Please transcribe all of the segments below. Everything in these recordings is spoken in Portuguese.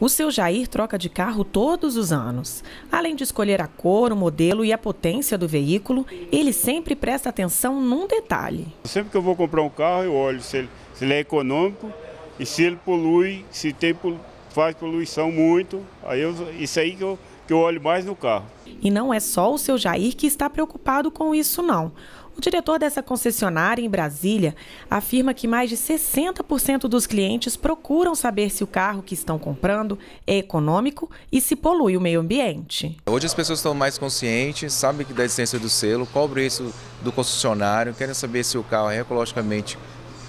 O seu Jair troca de carro todos os anos. Além de escolher a cor, o modelo e a potência do veículo, ele sempre presta atenção num detalhe. Sempre que eu vou comprar um carro, eu olho se ele, se ele é econômico e se ele polui, se tem, faz poluição muito. Aí eu, isso aí que eu, que eu olho mais no carro. E não é só o seu Jair que está preocupado com isso, não. O diretor dessa concessionária em Brasília afirma que mais de 60% dos clientes procuram saber se o carro que estão comprando é econômico e se polui o meio ambiente. Hoje as pessoas estão mais conscientes, sabem da existência do selo, cobram isso do concessionário, querem saber se o carro é ecologicamente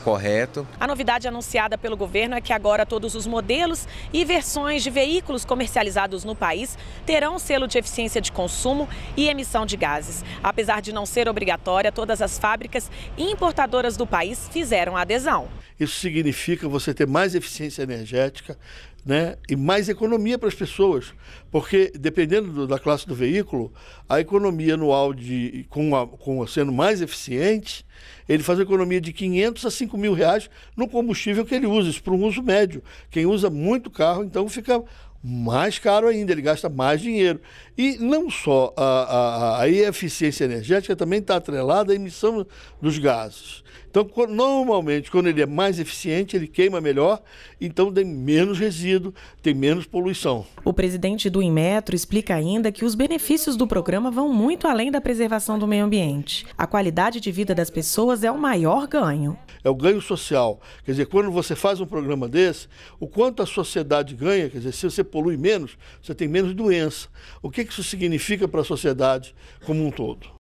correto. A novidade anunciada pelo governo é que agora todos os modelos e versões de veículos comercializados no país terão selo de eficiência de consumo e emissão de gases. Apesar de não ser obrigatória, todas as fábricas importadoras do país fizeram adesão. Isso significa você ter mais eficiência energética né, e mais economia para as pessoas. Porque, dependendo do, da classe do veículo, a economia anual de, com, a, com a sendo mais eficiente, ele faz uma economia de 500 a 5 mil reais no combustível que ele usa, isso para um uso médio. Quem usa muito carro, então, fica mais caro ainda, ele gasta mais dinheiro. E não só a, a, a eficiência energética também está atrelada à emissão dos gases. Então, normalmente, quando ele é mais eficiente, ele queima melhor, então tem menos resíduo, tem menos poluição. O presidente do Inmetro explica ainda que os benefícios do programa vão muito além da preservação do meio ambiente. A qualidade de vida das pessoas é o maior ganho. É o ganho social. Quer dizer, quando você faz um programa desse, o quanto a sociedade ganha, quer dizer, se você polui menos, você tem menos doença. O que isso significa para a sociedade como um todo?